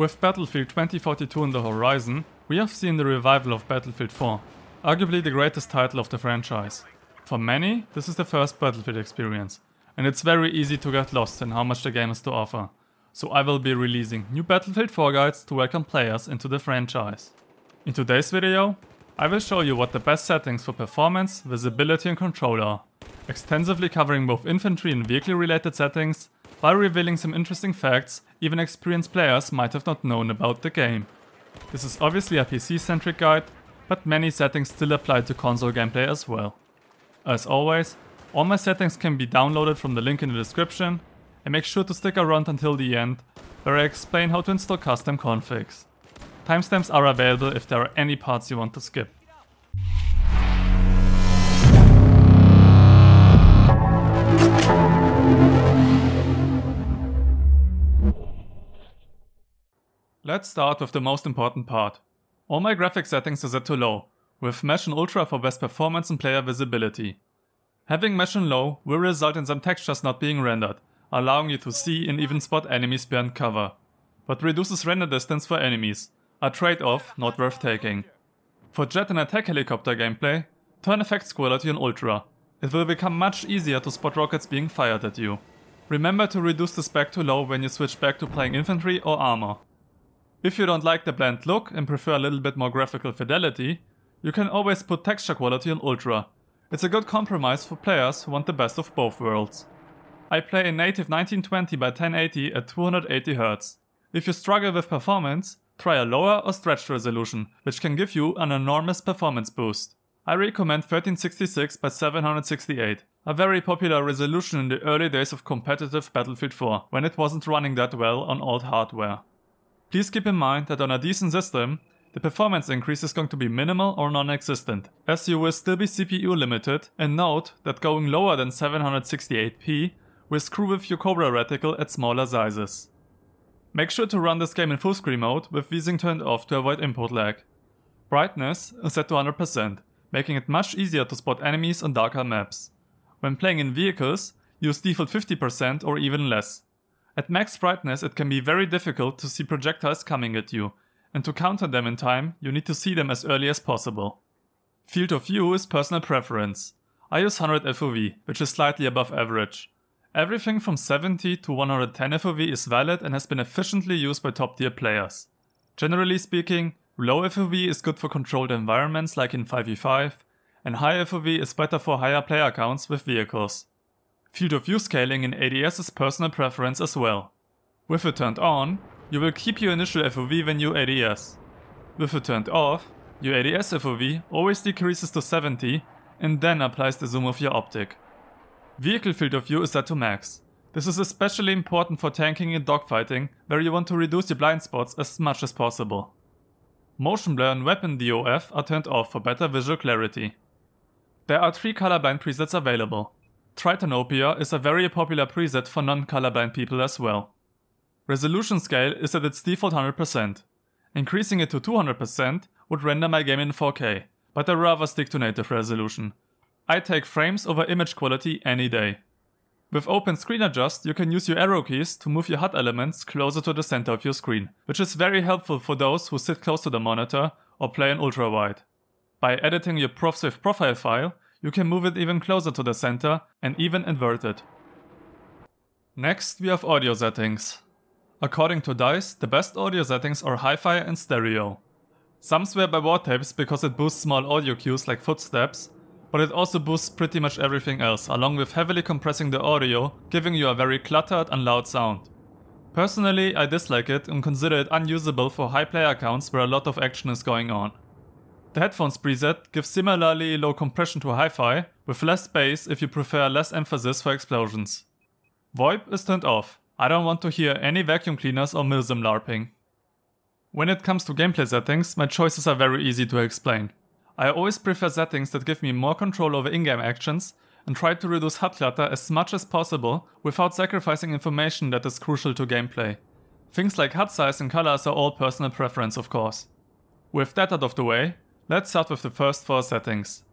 With Battlefield 2042 on the horizon, we have seen the revival of Battlefield 4, arguably the greatest title of the franchise. For many, this is the first Battlefield experience, and it's very easy to get lost in how much the game has to offer. So I will be releasing new Battlefield 4 guides to welcome players into the franchise. In today's video, I will show you what the best settings for performance, visibility and control are, extensively covering both infantry and vehicle related settings, while revealing some interesting facts even experienced players might have not known about the game. This is obviously a PC-centric guide, but many settings still apply to console gameplay as well. As always, all my settings can be downloaded from the link in the description, and make sure to stick around until the end, where I explain how to install custom configs. Timestamps are available if there are any parts you want to skip. Let's start with the most important part. All my graphic settings are set to low, with Mesh and Ultra for best performance and player visibility. Having Mesh and low will result in some textures not being rendered, allowing you to see and even spot enemies behind cover, but reduces render distance for enemies, a trade-off not worth taking. For jet and attack helicopter gameplay, turn effect quality on Ultra. It will become much easier to spot rockets being fired at you. Remember to reduce the spec to low when you switch back to playing infantry or armor. If you don't like the bland look and prefer a little bit more graphical fidelity, you can always put texture quality on ultra. It's a good compromise for players who want the best of both worlds. I play in native 1920 by 1080 at 280Hz. If you struggle with performance, try a lower or stretched resolution, which can give you an enormous performance boost. I recommend 1366 by 768, a very popular resolution in the early days of competitive Battlefield 4, when it wasn't running that well on old hardware. Please keep in mind that on a decent system, the performance increase is going to be minimal or non-existent, as you will still be CPU limited, and note that going lower than 768p will screw with your Cobra reticle at smaller sizes. Make sure to run this game in full screen mode with Vsync turned off to avoid input lag. Brightness is set to 100%, making it much easier to spot enemies on darker maps. When playing in vehicles, use default 50% or even less. At max brightness, it can be very difficult to see projectiles coming at you, and to counter them in time, you need to see them as early as possible. Field of view is personal preference. I use 100 FOV, which is slightly above average. Everything from 70 to 110 FOV is valid and has been efficiently used by top tier players. Generally speaking, low FOV is good for controlled environments like in 5v5, and high FOV is better for higher player counts with vehicles. Field of view scaling in ADS is personal preference as well. With it turned on, you will keep your initial FOV when you ADS. With it turned off, your ADS FOV always decreases to 70 and then applies the zoom of your optic. Vehicle field of view is set to max. This is especially important for tanking and dogfighting, where you want to reduce your blind spots as much as possible. Motion blur and weapon DOF are turned off for better visual clarity. There are three colorblind presets available. Tritanopia is a very popular preset for non-colorblind people as well. Resolution scale is at its default 100%. Increasing it to 200% would render my game in 4K, but I rather stick to native resolution. I take frames over image quality any day. With Open Screen Adjust, you can use your arrow keys to move your HUD elements closer to the center of your screen, which is very helpful for those who sit close to the monitor or play in ultra-wide. By editing your ProfSwift profile file, you can move it even closer to the center and even invert it. Next we have audio settings. According to DICE, the best audio settings are hi-fi and stereo. Some swear by war tapes because it boosts small audio cues like footsteps, but it also boosts pretty much everything else, along with heavily compressing the audio, giving you a very cluttered and loud sound. Personally, I dislike it and consider it unusable for high player counts where a lot of action is going on. The headphones preset gives similarly low compression to hi-fi, with less bass if you prefer less emphasis for explosions. VoIP is turned off. I don't want to hear any vacuum cleaners or milsim larping. When it comes to gameplay settings, my choices are very easy to explain. I always prefer settings that give me more control over in-game actions and try to reduce HUD clutter as much as possible without sacrificing information that is crucial to gameplay. Things like HUD size and colors are all personal preference of course. With that out of the way, Let's start with the first four settings.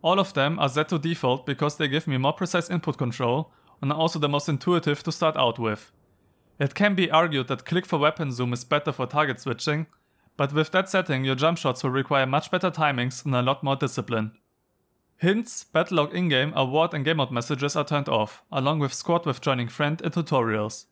All of them are set to default because they give me more precise input control and are also the most intuitive to start out with. It can be argued that click for weapon zoom is better for target switching, but with that setting your jump shots will require much better timings and a lot more discipline. Hints, battle log in-game, award and game mode messages are turned off, along with squad with joining friend and tutorials.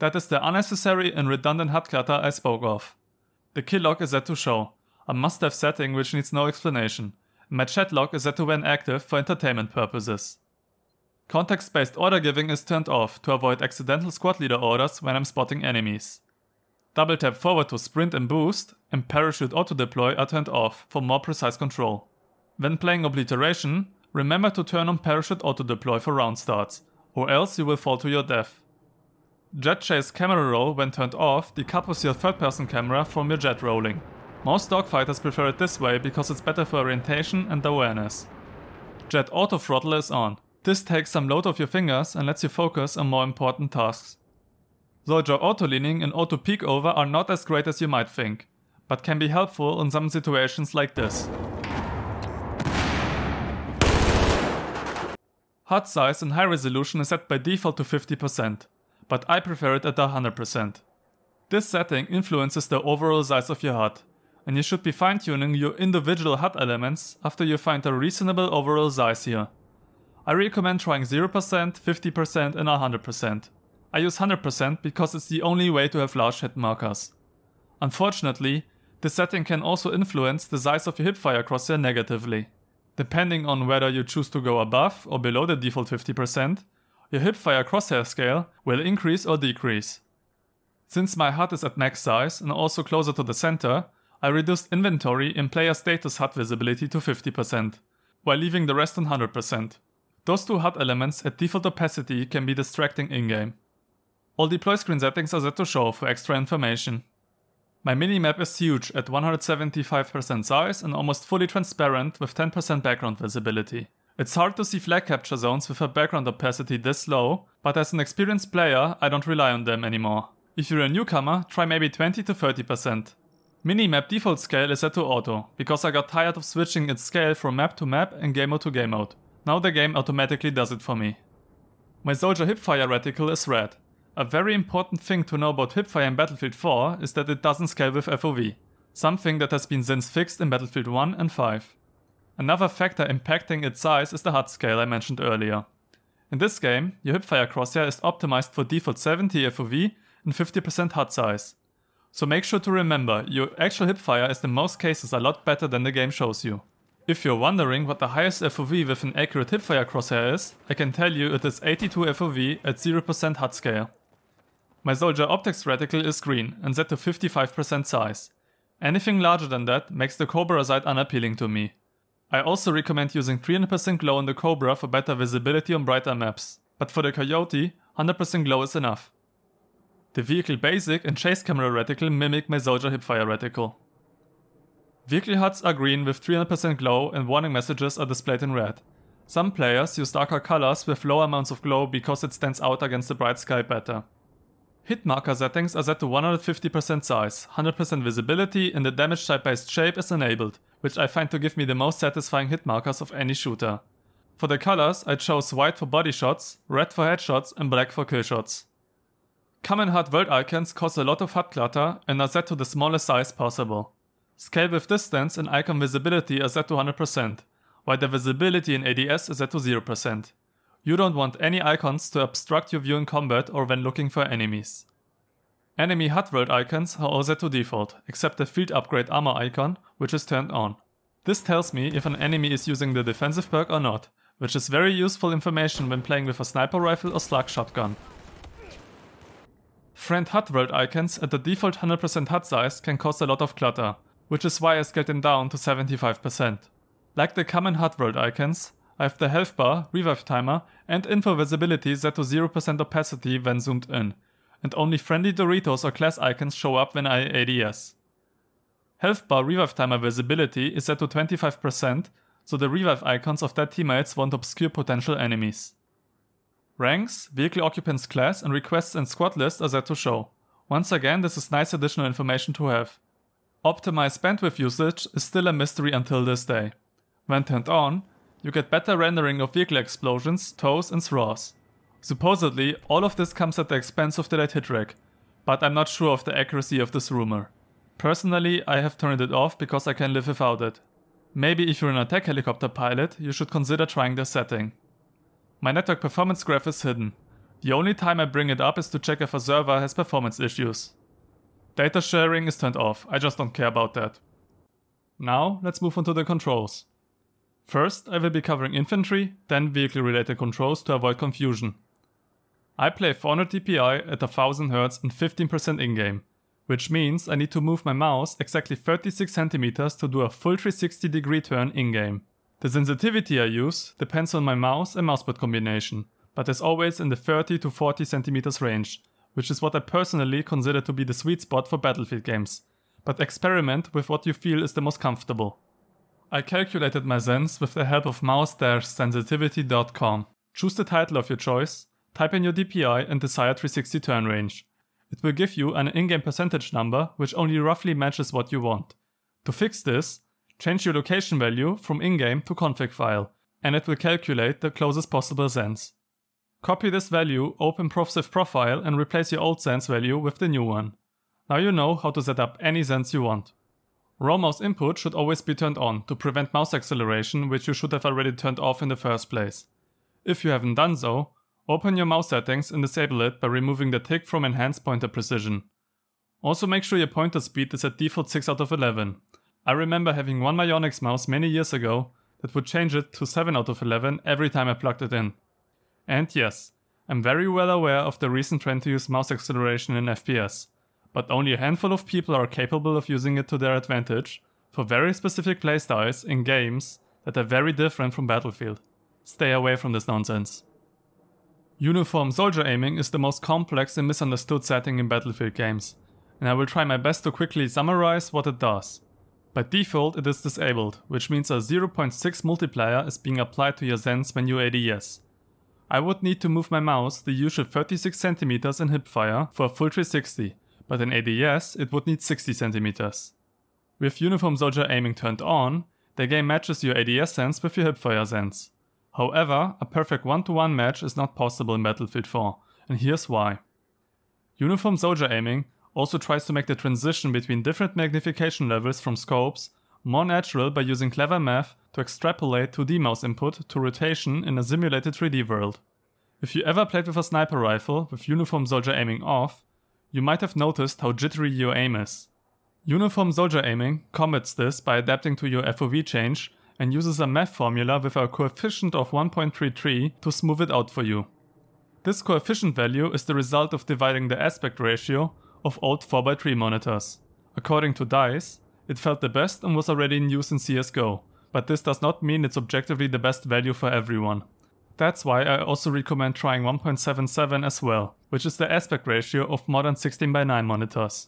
That is the unnecessary and redundant HUD clutter I spoke of. The kill log is set to show, a must-have setting which needs no explanation. My log is set to when active for entertainment purposes. Context-based order giving is turned off to avoid accidental squad leader orders when I'm spotting enemies. Double tap forward to sprint and boost, and parachute auto-deploy are turned off for more precise control. When playing Obliteration, remember to turn on parachute auto-deploy for round starts, or else you will fall to your death. Jet Chase camera roll when turned off decouples your third-person camera from your jet rolling. Most dogfighters prefer it this way because it's better for orientation and awareness. Jet auto throttle is on. This takes some load off your fingers and lets you focus on more important tasks. Soldier auto leaning and auto peek over are not as great as you might think, but can be helpful in some situations like this. HUD size and high resolution is set by default to 50%, but I prefer it at 100%. This setting influences the overall size of your HUD and you should be fine-tuning your individual HUD elements after you find a reasonable overall size here. I recommend trying 0%, 50% and 100%. I use 100% because it's the only way to have large hit markers. Unfortunately, this setting can also influence the size of your hipfire crosshair negatively. Depending on whether you choose to go above or below the default 50%, your hipfire crosshair scale will increase or decrease. Since my HUD is at max size and also closer to the center, I reduced inventory in player status HUD visibility to 50%, while leaving the rest on 100%. Those two HUD elements at default opacity can be distracting in-game. All deploy screen settings are set to show for extra information. My minimap is huge at 175% size and almost fully transparent with 10% background visibility. It's hard to see flag capture zones with a background opacity this low, but as an experienced player, I don't rely on them anymore. If you're a newcomer, try maybe 20 to 30%. Minimap default scale is set to auto, because I got tired of switching its scale from map to map and game mode to game mode. Now the game automatically does it for me. My soldier hipfire reticle is red. A very important thing to know about hipfire in Battlefield 4 is that it doesn't scale with FOV, something that has been since fixed in Battlefield 1 and 5. Another factor impacting its size is the HUD scale I mentioned earlier. In this game, your hipfire crosshair is optimized for default 70 FOV and 50% HUD size, so make sure to remember, your actual hipfire is in most cases a lot better than the game shows you. If you're wondering what the highest FOV with an accurate hipfire crosshair is, I can tell you it is 82 FOV at 0% HUD scale. My soldier optics reticle is green and set to 55% size. Anything larger than that makes the Cobra sight unappealing to me. I also recommend using 300% glow on the Cobra for better visibility on brighter maps, but for the Coyote, 100% glow is enough. The vehicle basic and chase camera reticle mimic my soldier hipfire reticle. Vehicle HUDs are green with 300% glow and warning messages are displayed in red. Some players use darker colors with lower amounts of glow because it stands out against the bright sky better. Hit marker settings are set to 150% size, 100% visibility and the damage type based shape is enabled, which I find to give me the most satisfying hit markers of any shooter. For the colors, I chose white for body shots, red for headshots and black for kill shots. Common HUD world icons cause a lot of HUD clutter and are set to the smallest size possible. Scale with distance and icon visibility are set to 100%, while the visibility in ADS is set to 0%. You don't want any icons to obstruct your view in combat or when looking for enemies. Enemy HUD world icons are all set to default, except the field upgrade armor icon, which is turned on. This tells me if an enemy is using the defensive perk or not, which is very useful information when playing with a sniper rifle or slug shotgun, Friend HUD world icons at the default 100% HUD size can cause a lot of clutter, which is why I scaled them down to 75%. Like the common HUD world icons, I have the health bar, revive timer, and info visibility set to 0% opacity when zoomed in, and only friendly Doritos or class icons show up when I ADS. Health bar revive timer visibility is set to 25%, so the revive icons of dead teammates won't obscure potential enemies. Ranks, vehicle occupants class, and requests and squad list are set to show. Once again, this is nice additional information to have. Optimized bandwidth usage is still a mystery until this day. When turned on, you get better rendering of vehicle explosions, tows, and throws. Supposedly, all of this comes at the expense of the light hit rec, but I'm not sure of the accuracy of this rumor. Personally, I have turned it off because I can live without it. Maybe if you're an attack helicopter pilot, you should consider trying this setting. My network performance graph is hidden. The only time I bring it up is to check if a server has performance issues. Data sharing is turned off, I just don't care about that. Now, let's move on to the controls. First, I will be covering infantry, then vehicle related controls to avoid confusion. I play 400 dpi at 1000 Hz and 15% in-game, which means I need to move my mouse exactly 36 centimeters to do a full 360 degree turn in-game. The sensitivity I use depends on my mouse and mousepad combination, but is always in the 30 to 40 centimeters range, which is what I personally consider to be the sweet spot for Battlefield games. But experiment with what you feel is the most comfortable. I calculated my zens with the help of mouse-sensitivity.com. Choose the title of your choice, type in your DPI and desired 360 turn range. It will give you an in-game percentage number which only roughly matches what you want. To fix this, Change your location value from in-game to config file, and it will calculate the closest possible sense. Copy this value, open ProfSieve profile and replace your old sense value with the new one. Now you know how to set up any sense you want. Raw mouse input should always be turned on to prevent mouse acceleration which you should have already turned off in the first place. If you haven't done so, open your mouse settings and disable it by removing the tick from enhanced pointer precision. Also make sure your pointer speed is at default 6 out of 11. I remember having one Myonix mouse many years ago that would change it to 7 out of 11 every time I plugged it in. And yes, I'm very well aware of the recent trend to use mouse acceleration in FPS, but only a handful of people are capable of using it to their advantage for very specific playstyles in games that are very different from Battlefield. Stay away from this nonsense. Uniform soldier aiming is the most complex and misunderstood setting in Battlefield games, and I will try my best to quickly summarize what it does. By default, it is disabled, which means a 0.6 multiplier is being applied to your Zens when you ADS. I would need to move my mouse the usual 36 centimeters in hipfire for a full 360, but in ADS it would need 60 centimeters. With Uniform Soldier aiming turned on, the game matches your ADS sense with your hipfire sense. However, a perfect one-to-one -one match is not possible in Battlefield 4, and here's why. Uniform Soldier aiming also tries to make the transition between different magnification levels from scopes more natural by using clever math to extrapolate 2D mouse input to rotation in a simulated 3D world. If you ever played with a sniper rifle with Uniform Soldier aiming off, you might have noticed how jittery your aim is. Uniform Soldier aiming combats this by adapting to your FOV change and uses a math formula with a coefficient of 1.33 to smooth it out for you. This coefficient value is the result of dividing the aspect ratio of old 4x3 monitors. According to DICE, it felt the best and was already in use in CSGO, but this does not mean it's objectively the best value for everyone. That's why I also recommend trying 1.77 as well, which is the aspect ratio of modern 16x9 monitors.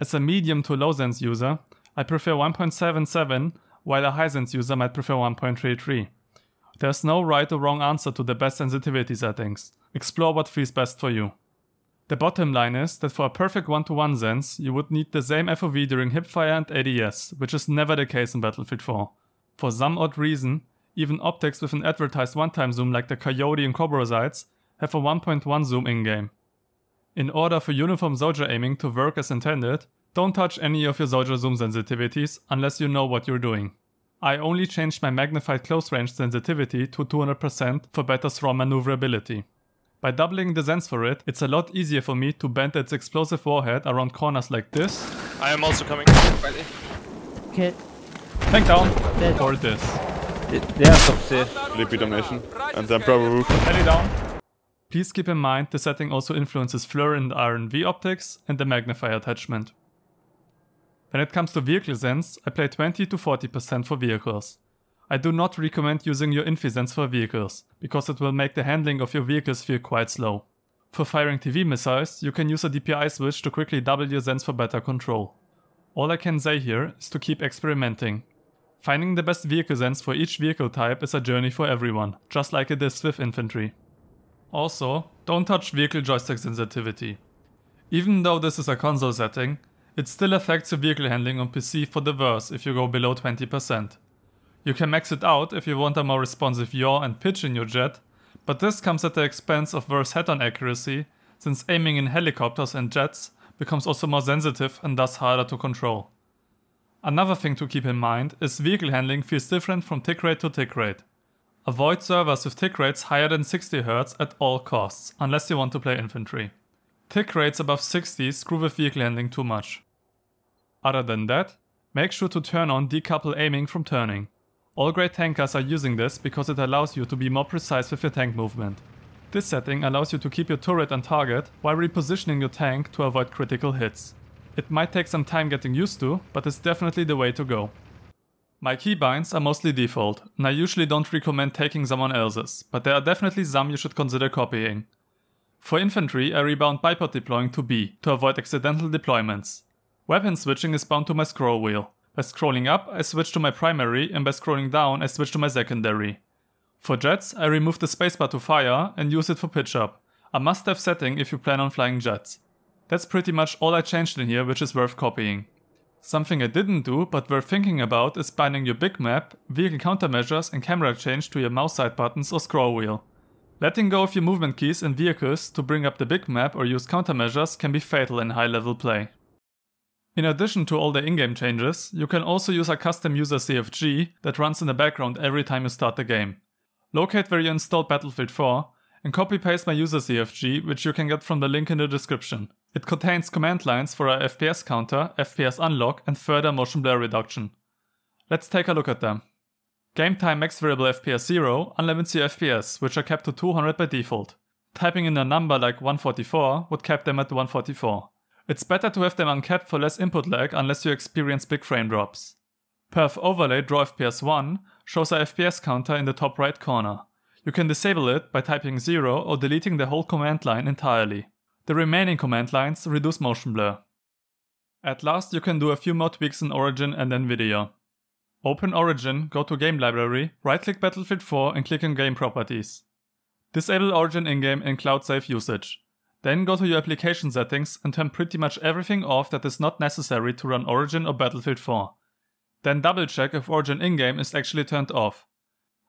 As a medium to low sense user, I prefer 1.77, while a high sense user might prefer 1.33. There's no right or wrong answer to the best sensitivity settings. Explore what feels best for you. The bottom line is that for a perfect one-to-one sense, you would need the same FOV during hipfire and ADS, which is never the case in Battlefield 4. For some odd reason, even optics with an advertised one-time zoom like the Coyote and Cobra sights have a 1.1 zoom in-game. In order for uniform soldier aiming to work as intended, don't touch any of your soldier zoom sensitivities unless you know what you're doing. I only changed my magnified close range sensitivity to 200% for better SROM maneuverability. By doubling the Zens for it, it's a lot easier for me to bend its explosive warhead around corners like this. I am also coming. Kid. Tank down. Dead. Or this. they are top C. Lippy domination. And then probably. roof. Heli down. Please keep in mind the setting also influences FLIR and RNV optics and the magnifier attachment. When it comes to vehicle zens, I play 20 to 40% for vehicles. I do not recommend using your infisense for vehicles, because it will make the handling of your vehicles feel quite slow. For firing TV missiles, you can use a DPI switch to quickly double your sense for better control. All I can say here is to keep experimenting. Finding the best vehicle sense for each vehicle type is a journey for everyone, just like it is with infantry. Also, don't touch vehicle joystick sensitivity. Even though this is a console setting, it still affects your vehicle handling on PC for the worse if you go below 20%. You can max it out if you want a more responsive yaw and pitch in your jet, but this comes at the expense of worse head-on accuracy, since aiming in helicopters and jets becomes also more sensitive and thus harder to control. Another thing to keep in mind is vehicle handling feels different from tick rate to tick rate. Avoid servers with tick rates higher than 60Hz at all costs, unless you want to play infantry. Tick rates above 60 screw with vehicle handling too much. Other than that, make sure to turn on decouple aiming from turning. All great tankers are using this because it allows you to be more precise with your tank movement. This setting allows you to keep your turret on target while repositioning your tank to avoid critical hits. It might take some time getting used to, but it's definitely the way to go. My keybinds are mostly default, and I usually don't recommend taking someone else's, but there are definitely some you should consider copying. For infantry, I rebound bipod deploying to B to avoid accidental deployments. Weapon switching is bound to my scroll wheel. By scrolling up, I switch to my primary, and by scrolling down, I switch to my secondary. For jets, I remove the spacebar to fire and use it for pitch up, a must-have setting if you plan on flying jets. That's pretty much all I changed in here which is worth copying. Something I didn't do but worth thinking about is binding your big map, vehicle countermeasures and camera change to your mouse side buttons or scroll wheel. Letting go of your movement keys in vehicles to bring up the big map or use countermeasures can be fatal in high level play. In addition to all the in-game changes, you can also use a custom user CFG that runs in the background every time you start the game. Locate where you installed Battlefield 4 and copy-paste my user CFG which you can get from the link in the description. It contains command lines for a FPS counter, FPS unlock and further motion blur reduction. Let's take a look at them. Game time max variable FPS 0 unlimits your FPS, which are kept to 200 by default. Typing in a number like 144 would cap them at 144. It's better to have them uncapped for less input lag unless you experience big frame drops. Perf overlay draw FPS 1 shows a FPS counter in the top right corner. You can disable it by typing 0 or deleting the whole command line entirely. The remaining command lines reduce motion blur. At last you can do a few more tweaks in Origin and NVIDIA. Open Origin, go to Game Library, right-click Battlefield 4 and click on Game Properties. Disable Origin in-game and cloud safe usage. Then go to your application settings and turn pretty much everything off that is not necessary to run Origin or Battlefield 4. Then double check if Origin in-game is actually turned off.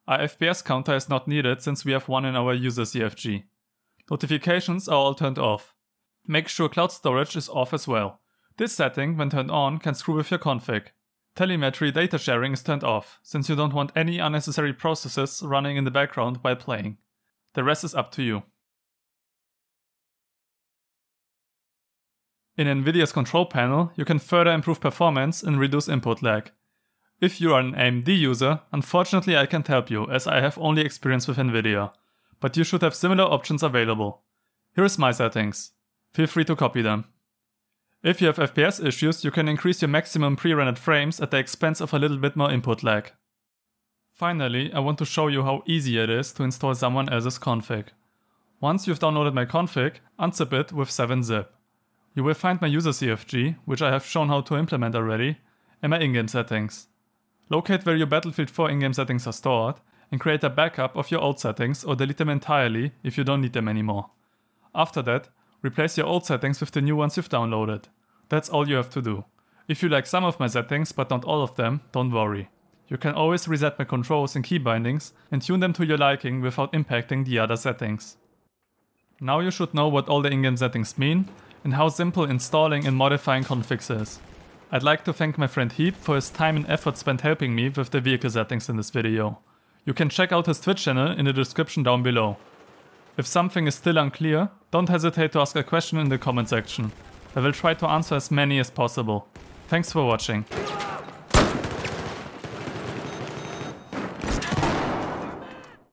Our FPS counter is not needed since we have one in our user CFG. Notifications are all turned off. Make sure cloud storage is off as well. This setting, when turned on, can screw with your config. Telemetry data sharing is turned off, since you don't want any unnecessary processes running in the background while playing. The rest is up to you. In NVIDIA's control panel, you can further improve performance and reduce input lag. If you are an AMD user, unfortunately I can't help you as I have only experience with NVIDIA, but you should have similar options available. Here is my settings. Feel free to copy them. If you have FPS issues, you can increase your maximum pre-rendered frames at the expense of a little bit more input lag. Finally, I want to show you how easy it is to install someone else's config. Once you've downloaded my config, unzip it with 7-zip you will find my user CFG, which I have shown how to implement already, and my in-game settings. Locate where your Battlefield 4 in-game settings are stored, and create a backup of your old settings or delete them entirely if you don't need them anymore. After that, replace your old settings with the new ones you've downloaded. That's all you have to do. If you like some of my settings but not all of them, don't worry. You can always reset my controls and key bindings and tune them to your liking without impacting the other settings. Now you should know what all the in-game settings mean and how simple installing and modifying configs is. I'd like to thank my friend Heap for his time and effort spent helping me with the vehicle settings in this video. You can check out his Twitch channel in the description down below. If something is still unclear, don't hesitate to ask a question in the comment section. I will try to answer as many as possible. Thanks for watching.